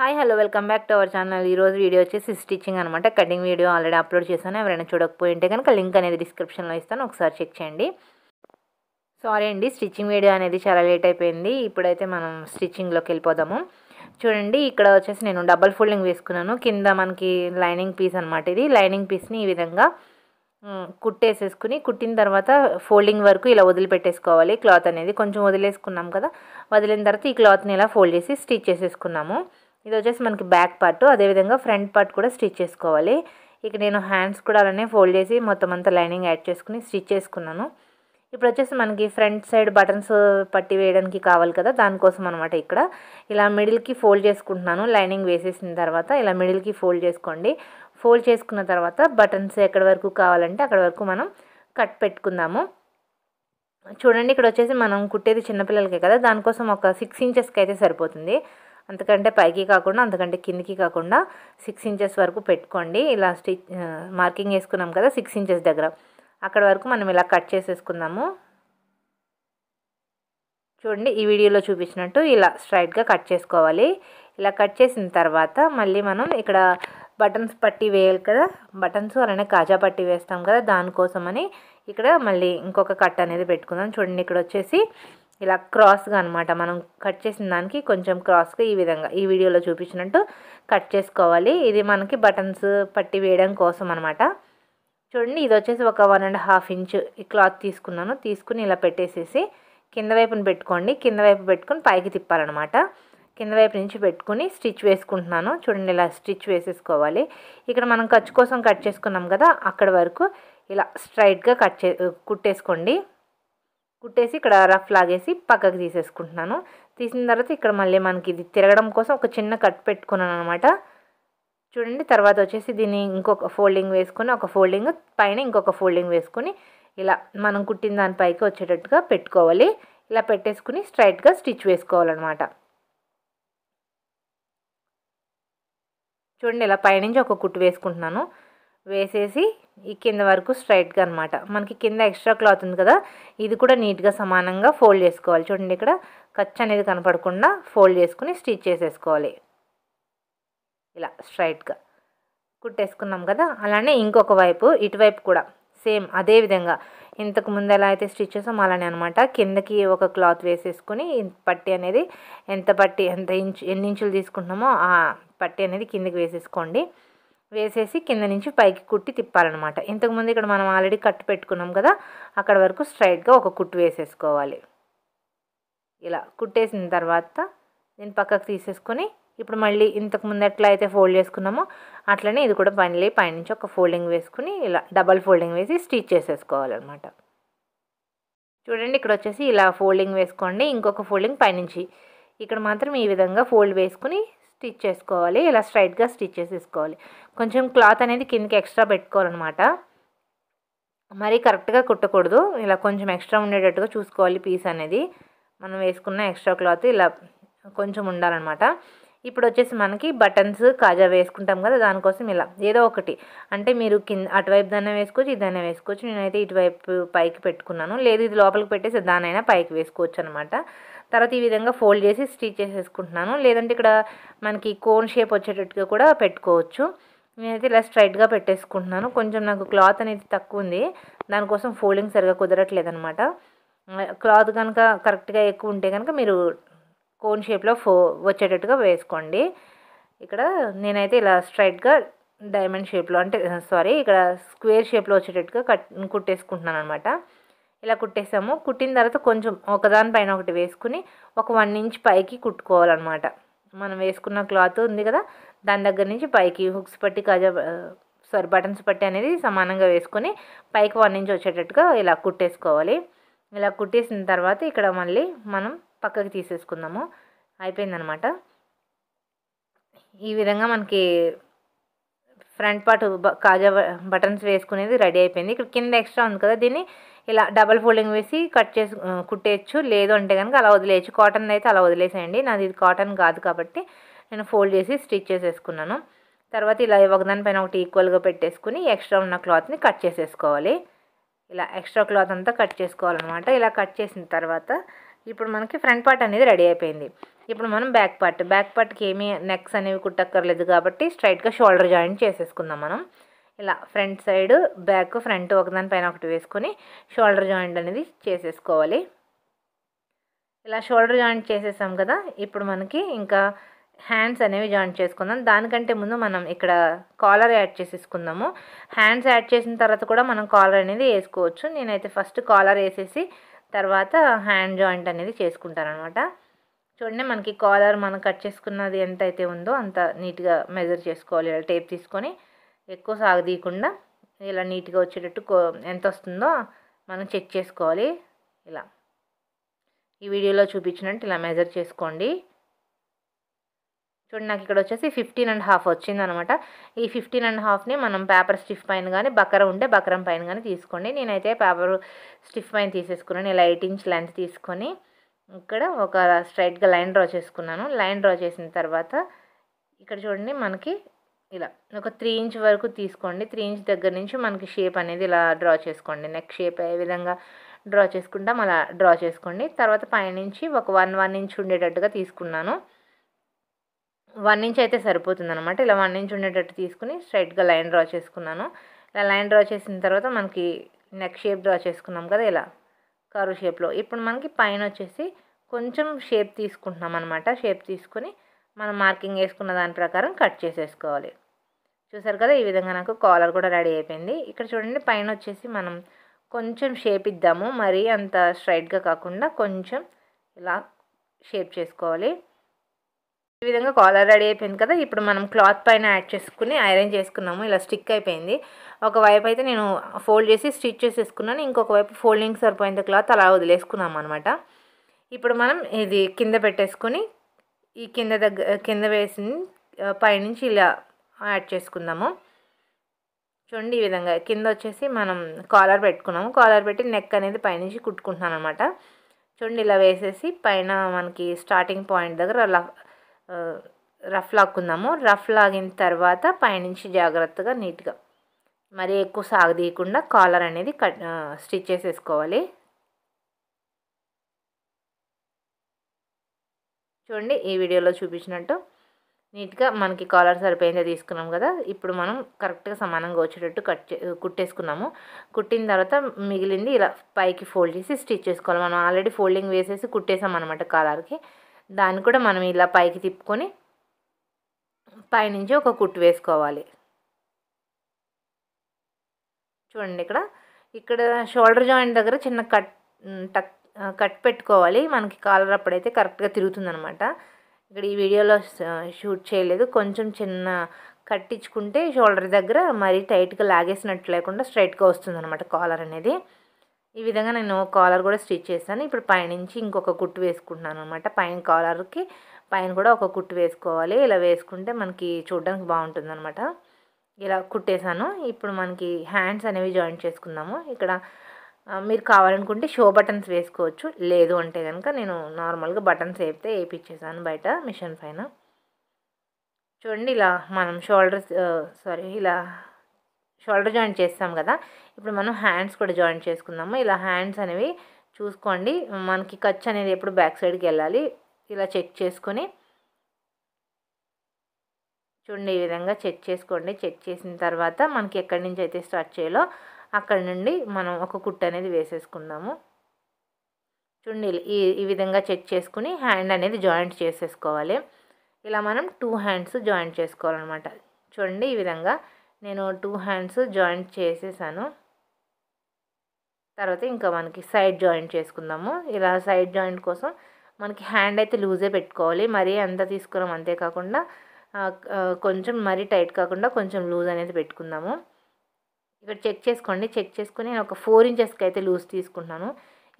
hi hello welcome back to our channel ఈరోజు video వచ్చేసి stitching అనమాట కటింగ్ వీడియో ఆల్రెడీ అప్లోడ్ చేశాను ఎవరైనా చూడకపోయింటే కనుక లింక్ అనేది డిస్క్రిప్షన్లో ఇస్తాను ఒకసారి చెక్ చేయండి సారీ అండి స్టిచ్చింగ్ వీడియో అనేది చాలా లేట్ అయిపోయింది ఇప్పుడైతే మనం స్టిచ్చింగ్లోకి వెళ్ళిపోదాము చూడండి ఇక్కడ వచ్చేసి నేను డబల్ ఫోల్డింగ్ వేసుకున్నాను కింద మనకి లైనింగ్ పీస్ అనమాట ఇది లైనింగ్ పీస్ని ఈ విధంగా కుట్టేసేసుకుని కుట్టిన తర్వాత ఫోల్డింగ్ వరకు ఇలా వదిలిపెట్టేసుకోవాలి క్లాత్ అనేది కొంచెం వదిలేసుకున్నాం కదా వదిలిన తర్వాత ఈ క్లాత్ని ఇలా ఫోల్డ్ చేసి స్టిచ్ చేసేసుకున్నాము ఇది వచ్చేసి మనకి బ్యాక్ పార్ట్ అదేవిధంగా ఫ్రంట్ పార్ట్ కూడా స్టిచ్ చేసుకోవాలి ఇక నేను హ్యాండ్స్ కూడా అలానే ఫోల్డ్ చేసి మొత్తం అంతా లైనింగ్ యాడ్ చేసుకుని స్టిచ్ చేసుకున్నాను ఇప్పుడు వచ్చేసి మనకి ఫ్రంట్ సైడ్ బటన్స్ పట్టి వేయడానికి కావాలి కదా దానికోసం అనమాట ఇక్కడ ఇలా మిడిల్కి ఫోల్డ్ చేసుకుంటున్నాను లైనింగ్ వేసేసిన తర్వాత ఇలా మిడిల్కి ఫోల్డ్ చేసుకోండి ఫోల్డ్ చేసుకున్న తర్వాత బటన్స్ ఎక్కడి వరకు కావాలంటే అక్కడ వరకు మనం కట్ పెట్టుకుందాము చూడండి ఇక్కడ వచ్చేసి మనం కుట్టేది చిన్నపిల్లలకే కదా దానికోసం ఒక సిక్స్ ఇంచెస్కి అయితే సరిపోతుంది అంతకంటే పైకి కాకుండా అంతకంటే కిందికి కాకుండా సిక్స్ ఇంచెస్ వరకు పెట్టుకోండి ఇలా స్టిచ్ మార్కింగ్ వేసుకున్నాం కదా సిక్స్ ఇంచెస్ దగ్గర అక్కడ వరకు మనం ఇలా కట్ చేసేసుకుందాము చూడండి ఈ వీడియోలో చూపించినట్టు ఇలా స్ట్రైట్గా కట్ చేసుకోవాలి ఇలా కట్ చేసిన తర్వాత మళ్ళీ మనం ఇక్కడ బటన్స్ పట్టి వేయాలి కదా బటన్స్ అలానే కాజా పట్టి వేస్తాం కదా దానికోసమని ఇక్కడ మళ్ళీ ఇంకొక కట్ అనేది పెట్టుకుందాం చూడండి ఇక్కడ వచ్చేసి ఇలా క్రాస్గా అనమాట మనం కట్ చేసిన దానికి కొంచెం క్రాస్గా ఈ విధంగా ఈ వీడియోలో చూపించినట్టు కట్ చేసుకోవాలి ఇది మనకి బటన్స్ పట్టి వేయడం కోసం అనమాట చూడండి ఇది వచ్చేసి ఒక వన్ అండ్ హాఫ్ ఇంచ్ ఈ క్లాత్ తీసుకున్నాను తీసుకుని ఇలా పెట్టేసేసి కింద వైపున పెట్టుకోండి కింద వైపు పెట్టుకుని పైకి తిప్పాలన్నమాట కింద వైపు నుంచి పెట్టుకుని స్టిచ్ వేసుకుంటున్నాను చూడండి ఇలా స్టిచ్ వేసేసుకోవాలి ఇక్కడ మనం ఖర్చు కోసం కట్ చేసుకున్నాం కదా అక్కడ వరకు ఇలా స్ట్రైట్గా కట్ చే కుట్టేసుకోండి కుట్టేసి ఇక్కడ రఫ్ లాగేసి పక్కకు తీసేసుకుంటున్నాను తీసిన తర్వాత ఇక్కడ మళ్ళీ మనకి ఇది తిరగడం కోసం ఒక చిన్న కట్ పెట్టుకున్నాను అనమాట చూడండి తర్వాత వచ్చేసి దీన్ని ఇంకొక ఫోల్డింగ్ వేసుకొని ఒక ఫోల్డింగ్ పైన ఇంకొక ఫోల్డింగ్ వేసుకొని ఇలా మనం కుట్టిన దానిపైకి వచ్చేటట్టుగా పెట్టుకోవాలి ఇలా పెట్టేసుకుని స్ట్రైట్గా స్టిచ్ వేసుకోవాలన్నమాట చూడండి ఇలా పైనుంచి ఒక కుట్టు వేసుకుంటున్నాను వేసేసి ఈ కింద వరకు స్ట్రైట్గా అనమాట మనకి కింద ఎక్స్ట్రా క్లాత్ ఉంది కదా ఇది కూడా నీట్గా సమానంగా ఫోల్డ్ చేసుకోవాలి చూడండి ఇక్కడ ఖర్చు అనేది కనపడకుండా ఫోల్డ్ చేసుకుని స్టిచ్ చేసేసుకోవాలి ఇలా స్ట్రైట్గా కుట్టేసుకున్నాం కదా అలానే ఇంకొక వైపు ఇటువైపు కూడా సేమ్ అదే విధంగా ఇంతకు ముందు ఎలా అయితే స్టిచ్ చేసాం అలానే అనమాట కిందకి ఒక క్లాత్ వేసేసుకుని పట్టి అనేది ఎంత పట్టి ఎంత ఇంచు ఎన్ని ఇంచులు తీసుకుంటున్నామో ఆ పట్టి అనేది కిందకి వేసేసుకోండి వేసేసి కింద నుంచి పైకి కుట్టి తిప్పాలన్నమాట ఇంతకుముందు ఇక్కడ మనం ఆల్రెడీ కట్టు పెట్టుకున్నాం కదా అక్కడ వరకు స్ట్రైట్గా ఒక కుట్టు వేసేసుకోవాలి ఇలా కుట్టేసిన తర్వాత దీన్ని పక్కకు తీసేసుకొని ఇప్పుడు మళ్ళీ ఇంతకు ముందు ఎట్లా అయితే ఫోల్డ్ చేసుకున్నామో అట్లనే ఇది కూడా పైన పైనుంచి ఒక ఫోల్డింగ్ వేసుకుని ఇలా డబల్ ఫోల్డింగ్ వేసి స్టిచ్ చేసేసుకోవాలన్నమాట చూడండి ఇక్కడ వచ్చేసి ఇలా ఫోల్డింగ్ వేసుకోండి ఇంకొక ఫోల్డింగ్ పైనుంచి ఇక్కడ మాత్రం ఈ విధంగా ఫోల్డ్ వేసుకుని స్టిచ్ చేసుకోవాలి ఇలా స్ట్రైట్గా స్టిచ్ చేసేసుకోవాలి కొంచెం క్లాత్ అనేది కిందకి ఎక్స్ట్రా పెట్టుకోవాలన్నమాట మరీ కరెక్ట్గా కుట్టకూడదు ఇలా కొంచెం ఎక్స్ట్రా ఉండేటట్టుగా చూసుకోవాలి పీస్ అనేది మనం వేసుకున్న ఎక్స్ట్రా క్లాత్ ఇలా కొంచెం ఉండాలన్నమాట ఇప్పుడు వచ్చేసి మనకి బటన్స్ కాజా వేసుకుంటాం కదా దానికోసం ఇలా ఏదో ఒకటి అంటే మీరు కింద అటువైపు దాన్ని వేసుకోవచ్చు ఇదైనా వేసుకోవచ్చు నేనైతే ఇటువైపు పైకి పెట్టుకున్నాను లేదు ఇది లోపలికి పెట్టేసి దానైనా పైకి వేసుకోవచ్చు అనమాట తర్వాత ఈ విధంగా ఫోల్డ్ చేసి స్టిచ్ చేసేసుకుంటున్నాను లేదంటే ఇక్కడ మనకి కోన్ షేప్ వచ్చేటట్టుగా కూడా పెట్టుకోవచ్చు నేనైతే ఇలా స్ట్రైట్గా పెట్టేసుకుంటున్నాను కొంచెం నాకు క్లాత్ అనేది తక్కువ ఉంది దానికోసం ఫోల్డింగ్ సరిగా కుదరట్లేదు అనమాట క్లాత్ కనుక కరెక్ట్గా ఎక్కువ ఉంటే కనుక మీరు కోన్ షేప్లో ఫో వచ్చేటట్టుగా వేసుకోండి ఇక్కడ నేనైతే ఇలా స్ట్రైట్గా డైమండ్ షేప్లో అంటే సారీ ఇక్కడ స్క్వేర్ షేప్లో వచ్చేటట్టుగా కట్ కుట్టేసుకుంటున్నాను అనమాట ఇలా కుట్టేసాము కుట్టిన తర్వాత కొంచెం ఒకదానిపైన ఒకటి వేసుకుని ఒక వన్ ఇంచ్ పైకి కుట్టుకోవాలన్నమాట మనం వేసుకున్న క్లాత్ ఉంది కదా దాని దగ్గర నుంచి పైకి హుక్స్ పట్టి కాజా సారీ బటన్స్ పట్టి అనేది సమానంగా వేసుకొని పైకి వన్ ఇంచ్ వచ్చేటట్టుగా ఇలా కుట్టేసుకోవాలి ఇలా కుట్టేసిన తర్వాత ఇక్కడ మళ్ళీ మనం పక్కకి తీసేసుకుందాము అయిపోయిందనమాట ఈ విధంగా మనకి ఫ్రంట్ పార్ట్ కాజా బటన్స్ వేసుకునేది రెడీ అయిపోయింది ఇక్కడ కింద ఎక్స్ట్రా ఉంది కదా దీన్ని ఇలా డబల్ ఫోల్డింగ్ వేసి కట్ చేసి కుట్టేయచ్చు లేదు అంటే కనుక అలా వదిలేయచ్చు కాటన్ అయితే అలా వదిలేసేయండి నాది ఇది కాటన్ కాదు కాబట్టి నేను ఫోల్డ్ చేసి స్టిచ్ చేసేసుకున్నాను తర్వాత ఇలా ఒకదాని పైన ఒకటి ఈక్వల్గా పెట్టేసుకుని ఎక్స్ట్రా ఉన్న క్లాత్ని కట్ చేసేసుకోవాలి ఇలా ఎక్స్ట్రా క్లాత్ అంతా కట్ చేసుకోవాలన్నమాట ఇలా కట్ చేసిన తర్వాత ఇప్పుడు మనకి ఫ్రంట్ పార్ట్ అనేది రెడీ అయిపోయింది ఇప్పుడు మనం బ్యాక్ పార్ట్ బ్యాక్ పార్ట్కి ఏమీ నెక్స్ అనేవి కుట్టక్కర్లేదు కాబట్టి స్ట్రైట్గా షోల్డర్ జాయింట్ చేసేసుకుందాం మనం ఇలా ఫ్రంట్ సైడ్ బ్యాక్ ఫ్రంట్ ఒకదానిపైన ఒకటి వేసుకొని షోల్డర్ జాయింట్ అనేది చేసేసుకోవాలి ఇలా షోల్డర్ జాయింట్ చేసేసాం కదా ఇప్పుడు మనకి ఇంకా హ్యాండ్స్ అనేవి జాయింట్ చేసుకుందాం దానికంటే ముందు మనం ఇక్కడ కాలర్ యాడ్ చేసేసుకుందాము హ్యాండ్స్ యాడ్ చేసిన తర్వాత కూడా మనం కాలర్ అనేది వేసుకోవచ్చు నేనైతే ఫస్ట్ కాలర్ వేసేసి తర్వాత హ్యాండ్ జాయింట్ అనేది చేసుకుంటాను అనమాట చూడండి మనకి కాలర్ మనం కట్ చేసుకున్నది ఎంత అయితే ఉందో అంత నీట్గా మెజర్ చేసుకోవాలి ఇలా టేప్ తీసుకొని ఎక్కువ సాగదీయకుండా ఇలా నీట్గా వచ్చేటట్టు ఎంత వస్తుందో మనం చెక్ చేసుకోవాలి ఇలా ఈ వీడియోలో చూపించినట్టు ఇలా మెజర్ చేసుకోండి చూడండి నాకు ఇక్కడ వచ్చేసి ఫిఫ్టీన్ అండ్ హాఫ్ వచ్చింది అనమాట ఈ ఫిఫ్టీన్ అండ్ హాఫ్ని మనం పేపర్ స్టిఫ్ పైన కానీ బకర ఉంటే బకరం పైన కానీ తీసుకోండి నేనైతే పేపర్ స్టిఫ్ పైన తీసేసుకున్నాను ఇలా ఎయిట్ ఇంచ్ లెంత్ తీసుకొని ఇక్కడ ఒక స్ట్రైట్గా లైన్ డ్రా చేసుకున్నాను లైన్ డ్రా చేసిన తర్వాత ఇక్కడ చూడండి మనకి ఇలా ఒక త్రీ ఇంచ్ వరకు తీసుకోండి త్రీ ఇంచ్ దగ్గర నుంచి మనకి షేప్ అనేది ఇలా డ్రా చేసుకోండి నెక్ షేప్ ఏ విధంగా డ్రా చేసుకుంటాం అలా డ్రా చేసుకోండి తర్వాత పైనుంచి ఒక వన్ వన్ ఇంచ్ ఉండేటట్టుగా తీసుకున్నాను వన్ ఇంచ్ అయితే సరిపోతుంది అనమాట ఇలా వన్ ఇంచ్ ఉండేటట్టు తీసుకుని స్ట్రైట్గా లైన్ డ్రా చేసుకున్నాను ఇలా లైన్ డ్రా చేసిన తర్వాత మనకి నెక్ షేప్ డ్రా చేసుకున్నాం కదా ఇలా కరు షేప్లో ఇప్పుడు మనకి పైన వచ్చేసి కొంచెం షేప్ తీసుకుంటున్నాం అనమాట షేప్ తీసుకుని మనం మార్కింగ్ వేసుకున్న దాని ప్రకారం కట్ చేసేసుకోవాలి చూసారు కదా ఈ విధంగా నాకు కాలర్ కూడా రెడీ అయిపోయింది ఇక్కడ చూడండి పైన వచ్చేసి మనం కొంచెం షేప్ ఇద్దాము మరీ అంత స్ట్రైట్గా కాకుండా కొంచెం ఇలా షేప్ చేసుకోవాలి ఈ విధంగా కాలర్ రెడీ అయిపోయింది కదా ఇప్పుడు మనం క్లాత్ పైన యాడ్ చేసుకుని ఐరన్ చేసుకున్నాము ఇలా స్టిక్ అయిపోయింది ఒకవైపు అయితే నేను ఫోల్డ్ చేసి స్టిచ్ చేసేసుకున్నాను ఇంకొక వైపు ఫోల్డింగ్ సరిపోయేంత క్లాత్ అలా వదిలేసుకున్నాం అనమాట ఇప్పుడు మనం ఇది కింద పెట్టేసుకొని ఈ కింద దగ్గర కింద వేసి పైనుంచి ఇలా యాడ్ చేసుకుందాము చూడండి ఈ విధంగా కింద వచ్చేసి మనం కాలర్ పెట్టుకున్నాము కాలర్ పెట్టి నెక్ అనేది పైనుంచి కుట్టుకుంటున్నాను అనమాట చూడండి ఇలా వేసేసి పైన మనకి స్టార్టింగ్ పాయింట్ దగ్గర రఫ్ లాక్కుందాము రఫ్ లాగిన తర్వాత పైనుంచి జాగ్రత్తగా నీట్గా మరీ ఎక్కువ సాగు తీయకుండా కాలర్ అనేది కట్ స్టిచ్ చేసేసుకోవాలి చూడండి ఈ వీడియోలో చూపించినట్టు నీట్గా మనకి కాలర్ సరిపోయిందే తీసుకున్నాం కదా ఇప్పుడు మనం కరెక్ట్గా సమానంగా వచ్చేటట్టు కట్ కుట్టేసుకున్నాము కుట్టిన తర్వాత మిగిలింది ఇలా పైకి ఫోల్డ్ చేసి స్టిచ్ చేసుకోవాలి మనం ఆల్రెడీ ఫోల్డింగ్ వేసేసి కుట్టేసాం అనమాట కాలర్కి దాన్ని కూడా మనం ఇలా పైకి తిప్పుకొని పైనుంచి ఒక కుట్టు వేసుకోవాలి చూడండి ఇక్కడ ఇక్కడ షోల్డర్ జాయింట్ దగ్గర చిన్న కట్ టక్ కట్ పెట్టుకోవాలి మనకి కాలర్ అప్పుడైతే కరెక్ట్గా తిరుగుతుందనమాట ఇక్కడ ఈ వీడియోలో షూట్ చేయలేదు కొంచెం చిన్న కట్టించుకుంటే షోల్డర్ దగ్గర మరీ టైట్గా లాగేసినట్టు లేకుండా స్ట్రైట్గా అనమాట కాలర్ అనేది ఈ విధంగా నేను కాలర్ కూడా స్టిచ్ చేశాను ఇప్పుడు పైనుంచి ఇంకొక కుట్టు వేసుకుంటున్నాను అనమాట పైన కాలర్కి పైన కూడా ఒక కుట్టు వేసుకోవాలి ఇలా వేసుకుంటే మనకి చూడడానికి బాగుంటుంది అనమాట ఇలా కుట్టేశాను ఇప్పుడు మనకి హ్యాండ్స్ అనేవి జాయింట్ చేసుకుందాము ఇక్కడ మీరు కావాలనుకుంటే షో బటన్స్ వేసుకోవచ్చు లేదు అంటే కనుక నేను నార్మల్గా బటన్స్ వేపితే వేయించేసాను బయట మిషన్ పైన చూడండి ఇలా మనం షోల్డర్స్ సారీ ఇలా షోల్డర్ జాయింట్ చేస్తాం కదా ఇప్పుడు మనం హ్యాండ్స్ కూడా జాయింట్ చేసుకుందాము ఇలా హ్యాండ్స్ అనేవి చూసుకోండి మనకి ఖర్చు అనేది ఎప్పుడు బ్యాక్ సైడ్కి వెళ్ళాలి ఇలా చెక్ చేసుకొని చూడండి ఈ విధంగా చెక్ చేసుకోండి చెక్ చేసిన తర్వాత మనకి ఎక్కడి నుంచి అయితే స్టార్ట్ చేయాలో అక్కడ నుండి మనం ఒక కుట్ట అనేది వేసేసుకుందాము చూడండి ఈ ఈ విధంగా చెక్ చేసుకుని హ్యాండ్ అనేది జాయింట్ చేసేసుకోవాలి ఇలా మనం టూ హ్యాండ్స్ జాయింట్ చేసుకోవాలన్నమాట చూడండి ఈ విధంగా నేను టూ హ్యాండ్స్ జాయింట్ చేసేసాను తర్వాత ఇంకా మనకి సైడ్ జాయింట్ చేసుకుందాము ఇలా సైడ్ జాయింట్ కోసం మనకి హ్యాండ్ అయితే లూజే పెట్టుకోవాలి మరీ అంత తీసుకున్నాం అంతేకాకుండా కొంచెం మరీ టైట్ కాకుండా కొంచెం లూజ్ అనేది పెట్టుకుందాము ఇక్కడ చెక్ చేసుకోండి చెక్ చేసుకుని నేను ఒక ఫోర్ ఇంచెస్కి అయితే లూజ్ తీసుకుంటున్నాను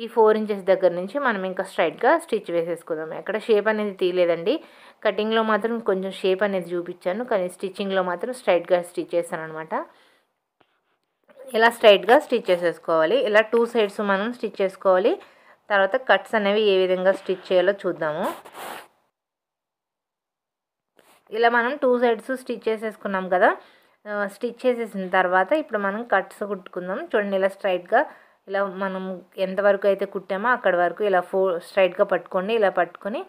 ఈ ఫోర్ ఇంచెస్ దగ్గర నుంచి మనం ఇంకా స్ట్రైట్గా స్టిచ్ వేసేసుకుందాం ఎక్కడ షేప్ అనేది తీయలేదండి కటింగ్లో మాత్రం కొంచెం షేప్ అనేది చూపించాను కానీ స్టిచ్చింగ్లో మాత్రం స్ట్రైట్గా స్టిచ్ చేశాను అనమాట ఇలా స్ట్రైట్గా స్టిచ్ చేసేసుకోవాలి ఇలా టూ సైడ్స్ మనం స్టిచ్ చేసుకోవాలి తర్వాత కట్స్ అనేవి ఏ విధంగా స్టిచ్ చేయాలో చూద్దాము ఇలా మనం టూ సైడ్స్ స్టిచ్ చేసేసుకున్నాం కదా స్టిచ్ చేసేసిన తర్వాత ఇప్పుడు మనం కట్స్ కుట్టుకుందాం చూడండి ఇలా స్ట్రైట్గా ఇలా మనం ఎంతవరకు అయితే కుట్టామో అక్కడ వరకు ఇలా ఫో స్ట్రైట్గా పట్టుకోండి ఇలా పట్టుకొని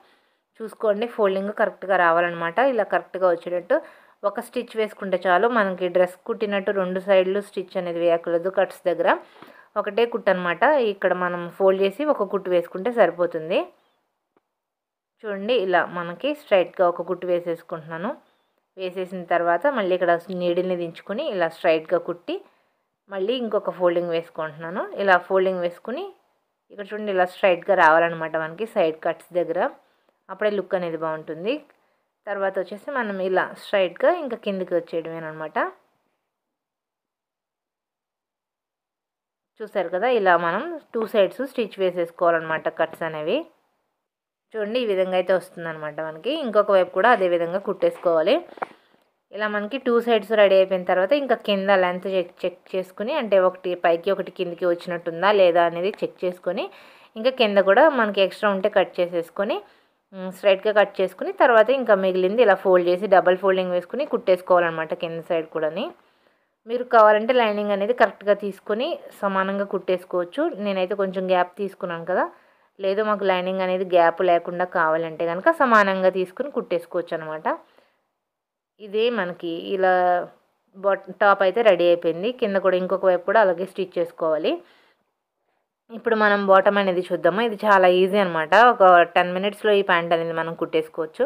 చూసుకోండి ఫోల్డింగ్ కరెక్ట్గా రావాలన్నమాట ఇలా కరెక్ట్గా వచ్చేటట్టు ఒక స్టిచ్ వేసుకుంటే చాలు మనకి డ్రెస్ కుట్టినట్టు రెండు సైడ్లు స్టిచ్ అనేది వేయకూడదు కట్స్ దగ్గర ఒకటే కుట్ అనమాట ఇక్కడ మనం ఫోల్డ్ చేసి ఒక కుట్టు వేసుకుంటే సరిపోతుంది చూడండి ఇలా మనకి స్ట్రైట్గా ఒక కుట్టు వేసేసుకుంటున్నాను వేసేసిన తర్వాత మళ్ళీ ఇక్కడ నీడిల్ని దించుకొని ఇలా స్ట్రైట్గా కుట్టి మళ్ళీ ఇంకొక ఫోల్డింగ్ వేసుకుంటున్నాను ఇలా ఫోల్డింగ్ వేసుకుని ఇక్కడ చూడండి ఇలా స్ట్రైట్గా రావాలన్నమాట మనకి సైడ్ కట్స్ దగ్గర అప్పుడే లుక్ అనేది బాగుంటుంది తర్వాత వచ్చేసి మనం ఇలా స్ట్రైట్గా ఇంకా కిందికి వచ్చేయడమేనమాట చూసారు కదా ఇలా మనం టూ సైడ్స్ స్టిచ్ వేసేసుకోవాలన్నమాట కట్స్ అనేవి చూడండి ఈ విధంగా అయితే అనమాట మనకి ఇంకొక వైపు కూడా అదే విధంగా కుట్టేసుకోవాలి ఇలా మనకి టూ సైడ్స్ రెడీ అయిపోయిన తర్వాత ఇంకా కింద లెంత్ చెక్ చెక్ చేసుకుని అంటే ఒకటి పైకి ఒకటి కిందికి వచ్చినట్టుందా లేదా అనేది చెక్ చేసుకొని ఇంకా కింద కూడా మనకి ఎక్స్ట్రా ఉంటే కట్ చేసేసుకొని స్ట్రైట్గా కట్ చేసుకుని తర్వాత ఇంకా మిగిలింది ఇలా ఫోల్డ్ చేసి డబల్ ఫోల్డింగ్ వేసుకుని కుట్టేసుకోవాలన్నమాట కింద సైడ్ కూడాని మీరు కావాలంటే లైనింగ్ అనేది కరెక్ట్గా తీసుకొని సమానంగా కుట్టేసుకోవచ్చు నేనైతే కొంచెం గ్యాప్ తీసుకున్నాను కదా లేదు మాకు లైనింగ్ అనేది గ్యాప్ లేకుండా కావాలంటే కనుక సమానంగా తీసుకుని కుట్టేసుకోవచ్చు అనమాట ఇదే మనకి ఇలా బాట్ టాప్ అయితే రెడీ అయిపోయింది కింద కూడా ఇంకొక వైపు కూడా అలాగే స్టిచ్ చేసుకోవాలి ఇప్పుడు మనం బాటమ్ అనేది చూద్దాము ఇది చాలా ఈజీ అనమాట ఒక టెన్ మినిట్స్లో ఈ ప్యాంట్ అనేది మనం కుట్టేసుకోవచ్చు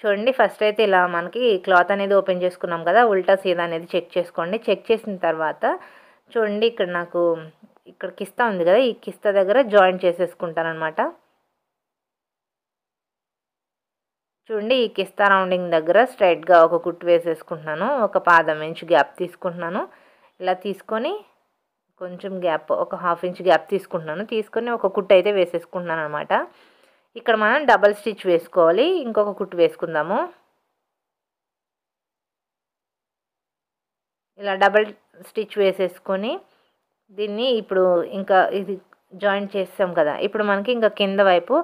చూడండి ఫస్ట్ అయితే ఇలా మనకి క్లాత్ అనేది ఓపెన్ చేసుకున్నాం కదా ఉల్టా సీదా అనేది చెక్ చేసుకోండి చెక్ చేసిన తర్వాత చూడండి ఇక్కడ నాకు ఇక్కడ కిస్తా ఉంది కదా ఈ కిస్తా దగ్గర జాయింట్ చేసేసుకుంటాను అనమాట చూడండి ఈ కిస్తా రౌండింగ్ దగ్గర స్ట్రైట్గా ఒక కుట్టు వేసేసుకుంటున్నాను ఒక పాదం ఇంచ్ గ్యాప్ తీసుకుంటున్నాను ఇలా తీసుకొని కొంచెం గ్యాప్ ఒక హాఫ్ ఇంచ్ గ్యాప్ తీసుకుంటున్నాను తీసుకొని ఒక కుట్టు అయితే వేసేసుకుంటున్నాను అనమాట ఇక్కడ మనం డబల్ స్టిచ్ వేసుకోవాలి ఇంకొక కుట్టు వేసుకుందాము ఇలా డబల్ స్టిచ్ వేసేసుకొని దీన్ని ఇప్పుడు ఇంకా ఇది జాయింట్ చేస్తాం కదా ఇప్పుడు మనకి ఇంకా కింద వైపు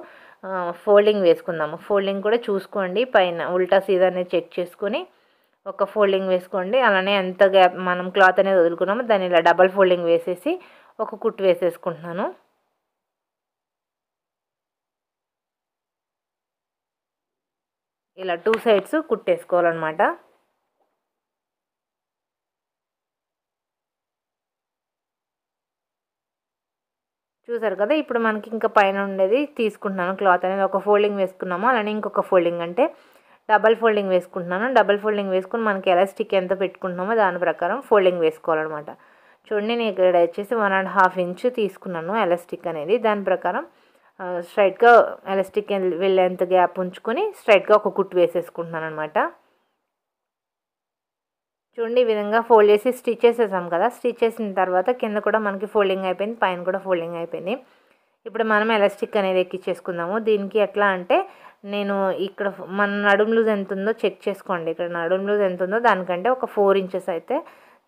ఫోల్డింగ్ వేసుకుందాము ఫోల్డింగ్ కూడా చూసుకోండి పైన ఉల్టా సీదా అనేది చెక్ చేసుకొని ఒక ఫోల్డింగ్ వేసుకోండి అలానే ఎంత గ్యాప్ మనం క్లాత్ అనేది వదులుకున్నామో దాన్ని ఇలా డబల్ ఫోల్డింగ్ వేసేసి ఒక కుట్టు వేసేసుకుంటున్నాను ఇలా టూ సైడ్స్ కుట్టేసుకోవాలన్నమాట చూసారు కదా ఇప్పుడు మనకి ఇంకా పైన ఉండేది తీసుకుంటున్నాను క్లాత్ అనేది ఒక ఫోల్డింగ్ వేసుకున్నాము అలానే ఇంకొక ఫోల్డింగ్ అంటే డబల్ ఫోల్డింగ్ వేసుకుంటున్నాను డబల్ ఫోల్డింగ్ వేసుకుని మనకి ఎలాస్టిక్ ఎంత పెట్టుకుంటున్నామో దాని ప్రకారం ఫోల్డింగ్ వేసుకోవాలన్నమాట చూడండి నేను ఇక్కడ వచ్చేసి వన్ అండ్ హాఫ్ ఇంచ్ తీసుకున్నాను ఎలాస్టిక్ అనేది దాని ప్రకారం స్ట్రైట్గా ఎలాస్టిక్ వెళ్ళేంత గ్యాప్ ఉంచుకొని స్ట్రైట్గా ఒక కుట్టు వేసేసుకుంటున్నాను అనమాట చూడండి ఈ విధంగా ఫోల్డ్ చేసి స్టిచ్ చేసేసాం కదా స్టిచ్ చేసిన తర్వాత కింద కూడా మనకి ఫోల్డింగ్ అయిపోయింది పైన కూడా ఫోల్డింగ్ అయిపోయింది ఇప్పుడు మనం ఎలాస్టిక్ అనేది ఎక్కించేసుకుందాము దీనికి ఎట్లా అంటే నేను ఇక్కడ మన నడుం లూజ్ ఎంత ఉందో చెక్ చేసుకోండి ఇక్కడ నడుం లూజ్ ఎంత ఉందో దానికంటే ఒక ఫోర్ ఇంచెస్ అయితే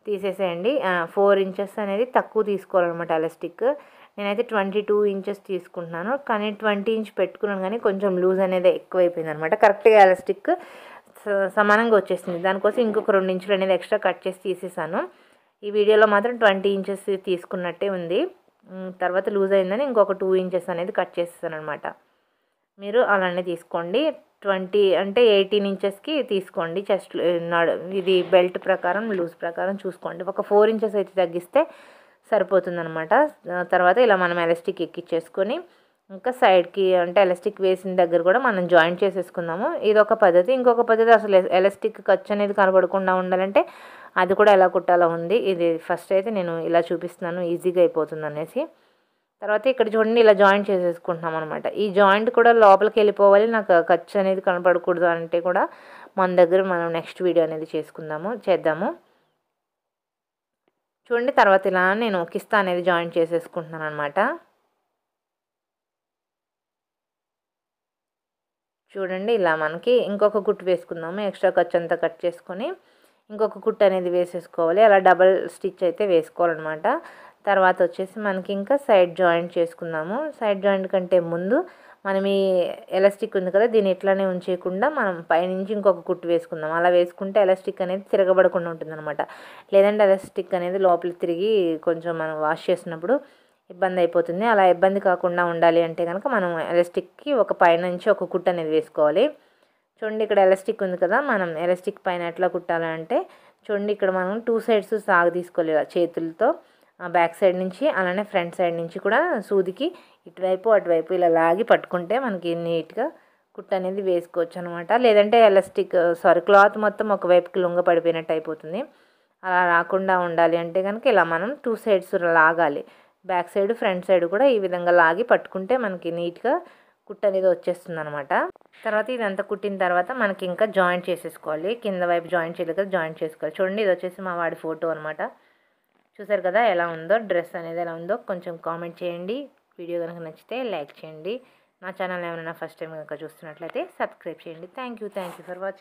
తీసేసేయండి ఫోర్ ఇంచెస్ అనేది తక్కువ తీసుకోవాలన్నమాట ఎలాస్టిక్ నేనైతే ట్వంటీ టూ ఇంచెస్ తీసుకుంటున్నాను కానీ ట్వంటీ ఇంచ్ పెట్టుకున్నాను కానీ కొంచెం లూజ్ అనేది ఎక్కువైపోయింది అనమాట కరెక్ట్గా ఎలాస్టిక్ సమానంగా వచ్చేసింది దానికోసం ఇంకొక రెండు ఇంచులు అనేది ఎక్స్ట్రా కట్ చేసి తీసేసాను ఈ వీడియోలో మాత్రం ట్వంటీ ఇంచెస్ తీసుకున్నట్టే ఉంది తర్వాత లూజ్ అయిందని ఇంకొక టూ ఇంచెస్ అనేది కట్ చేసేసాను అనమాట మీరు అలానే తీసుకోండి ట్వంటీ అంటే ఎయిటీన్ ఇంచెస్కి తీసుకోండి చెస్ట్ నడు ఇది బెల్ట్ ప్రకారం లూజ్ ప్రకారం చూసుకోండి ఒక ఫోర్ ఇంచెస్ అయితే తగ్గిస్తే సరిపోతుందనమాట తర్వాత ఇలా మనం ఎలాస్టిక్ ఎక్కిచ్చేసుకొని ఇంకా సైడ్కి అంటే ఎలాస్టిక్ వేసిన దగ్గర కూడా మనం జాయింట్ చేసేసుకుందాము ఇది ఒక పద్ధతి ఇంకొక పద్ధతి అసలు ఎలాస్టిక్ ఖర్చు అనేది కనబడకుండా ఉండాలంటే అది కూడా ఎలా కుట్టాలో ఉంది ఇది ఫస్ట్ అయితే నేను ఇలా చూపిస్తున్నాను ఈజీగా అయిపోతుంది అనేసి తర్వాత ఇక్కడ చూడండి ఇలా జాయింట్ చేసేసుకుంటున్నాం అనమాట ఈ జాయింట్ కూడా లోపలికి వెళ్ళిపోవాలి నాకు ఖర్చు అనేది కనపడకూడదు అంటే కూడా మన దగ్గర మనం నెక్స్ట్ వీడియో అనేది చేసుకుందాము చేద్దాము చూడండి తర్వాత ఇలా నేను కిస్తా అనేది జాయింట్ చేసేసుకుంటున్నాను అనమాట చూడండి ఇలా మనకి ఇంకొక కుట్టు వేసుకుందాము ఎక్స్ట్రా ఖర్చు అంతా కట్ చేసుకొని ఇంకొక కుట్టు అనేది వేసేసుకోవాలి అలా డబల్ స్టిచ్ అయితే వేసుకోవాలన్నమాట తర్వాత వచ్చేసి మనకి ఇంకా సైడ్ జాయింట్ చేసుకుందాము సైడ్ జాయింట్ కంటే ముందు మనం ఈ ఎలాస్టిక్ ఉంది కదా దీన్ని ఇట్లానే ఉంచేయకుండా మనం పైనుంచి ఇంకొక కుట్టు వేసుకుందాం అలా వేసుకుంటే ఎలాస్టిక్ అనేది తిరగబడకుండా ఉంటుంది లేదంటే ఎలాస్టిక్ అనేది లోపల తిరిగి కొంచెం మనం వాష్ చేసినప్పుడు ఇబ్బంది అయిపోతుంది అలా ఇబ్బంది కాకుండా ఉండాలి అంటే కనుక మనం ఎలాస్టిక్కి ఒక పైనుంచి ఒక కుట్ అనేది వేసుకోవాలి చూడండి ఇక్కడ ఎలాస్టిక్ ఉంది కదా మనం ఎలాస్టిక్ పైన ఎట్లా కుట్టాలంటే చూడండి ఇక్కడ మనం టూ సైడ్స్ సాగు తీసుకోవాలి చేతులతో బ్యాక్ సైడ్ నుంచి అలానే ఫ్రంట్ సైడ్ నుంచి కూడా సూదికి ఇటువైపు అటువైపు ఇలా లాగి పట్టుకుంటే మనకి నీట్గా కుట్ అనేది వేసుకోవచ్చు అనమాట లేదంటే ఎలాస్టిక్ సారీ క్లాత్ మొత్తం ఒకవైపుకి లొంగ పడిపోయినట్టు అయిపోతుంది అలా రాకుండా ఉండాలి అంటే కనుక ఇలా మనం టూ సైడ్స్ లాగాలి బ్యాక్ సైడ్ ఫ్రంట్ సైడ్ కూడా ఈ విధంగా లాగి పట్టుకుంటే మనకి నీట్గా కుట్టు అనేది వచ్చేస్తుంది అనమాట తర్వాత ఇదంతా కుట్టిన తర్వాత మనకి ఇంకా జాయింట్ చేసేసుకోవాలి కింద వైపు జాయింట్ చేయలేదు కదా జాయింట్ చేసుకోవాలి చూడండి ఇది వచ్చేసి మా వాడి ఫోటో అనమాట చూసారు కదా ఎలా ఉందో డ్రెస్ అనేది ఎలా ఉందో కొంచెం కామెంట్ చేయండి వీడియో కనుక నచ్చితే లైక్ చేయండి నా ఛానల్ ఏమైనా ఫస్ట్ టైం కనుక చూస్తున్నట్లయితే సబ్స్క్రైబ్ చేయండి థ్యాంక్ యూ ఫర్ వాచింగ్